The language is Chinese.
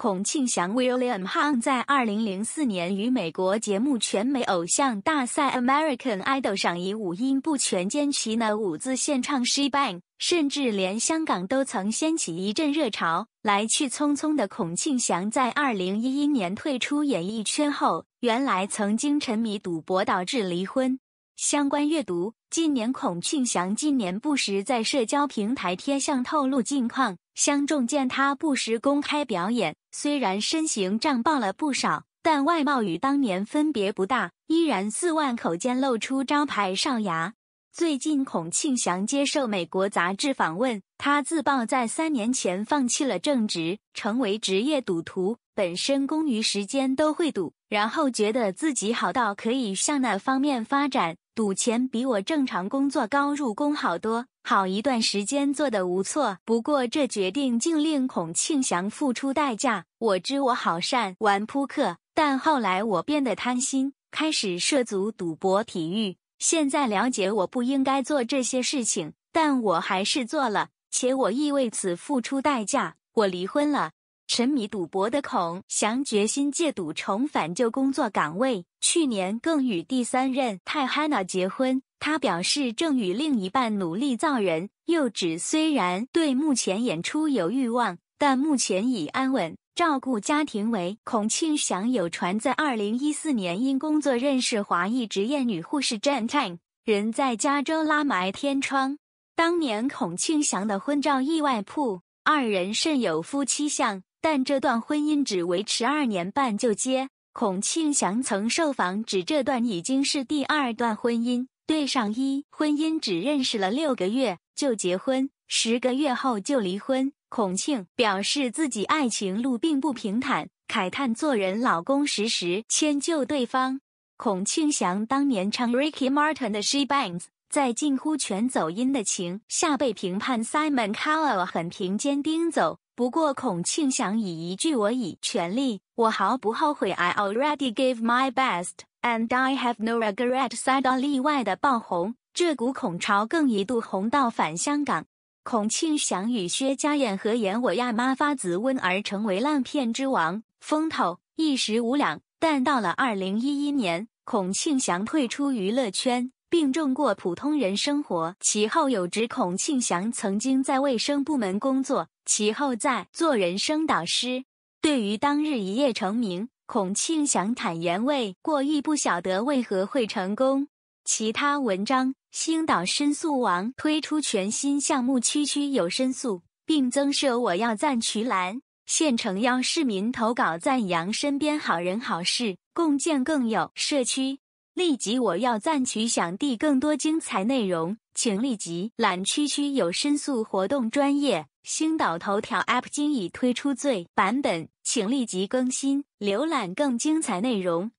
孔庆祥 William Hung 在2004年于美国节目《全美偶像大赛》American Idol 上以五音不全兼其能舞姿献唱《She Bang》，甚至连香港都曾掀起一阵热潮。来去匆匆的孔庆祥在2011年退出演艺圈后，原来曾经沉迷赌博，导致离婚。相关阅读：近年孔庆祥近年不时在社交平台贴相透露近况。相中见他不时公开表演，虽然身形胀爆了不少，但外貌与当年分别不大，依然四万口间露出招牌哨牙。最近，孔庆祥接受美国杂志访问，他自曝在三年前放弃了正职，成为职业赌徒，本身工余时间都会赌，然后觉得自己好到可以向那方面发展。赌钱比我正常工作高入工好多，好一段时间做的无错。不过这决定竟令孔庆祥付出代价。我知我好善玩扑克，但后来我变得贪心，开始涉足赌博体育。现在了解我不应该做这些事情，但我还是做了，且我亦为此付出代价。我离婚了。沉迷赌博的孔祥决心戒赌，重返旧工作岗位。去年更与第三任泰哈娜结婚。他表示正与另一半努力造人，又指虽然对目前演出有欲望，但目前已安稳，照顾家庭为孔庆祥有传在2014年因工作认识华裔职业女护士 j a n e 人在加州拉埋天窗。当年孔庆祥的婚照意外曝，二人甚有夫妻相。但这段婚姻只维持二年半就结。孔庆祥曾受访指，这段已经是第二段婚姻。对上一婚姻，只认识了六个月就结婚，十个月后就离婚。孔庆表示自己爱情路并不平坦，慨叹做人老公时时迁就对方。孔庆祥当年唱 Ricky Martin 的 She Bangs，在近乎全走音的情下被评判 Simon Cowell 很平肩丁走。不过，孔庆祥以一句“我已全力，我毫不后悔 ”，I already gave my best and I have no regret，塞到例外的爆红。这股孔潮更一度红到返香港。孔庆祥与薛家燕合演《我亚妈发子》，温而成为烂片之王，风头一时无两。但到了二零一一年，孔庆祥退出娱乐圈。并重过普通人生活。其后有指孔庆祥曾经在卫生部门工作，其后在做人生导师。对于当日一夜成名，孔庆祥坦言为过意不晓得为何会成功。其他文章：星岛申诉王推出全新项目“区区有申诉”，并增设“我要赞渠栏，现诚邀市民投稿赞扬身边好人好事，共建更有社区。立即，我要赞取想地更多精彩内容，请立即。懒区区有申诉活动，专业星岛头条 App 今已推出最版本，请立即更新，浏览更精彩内容。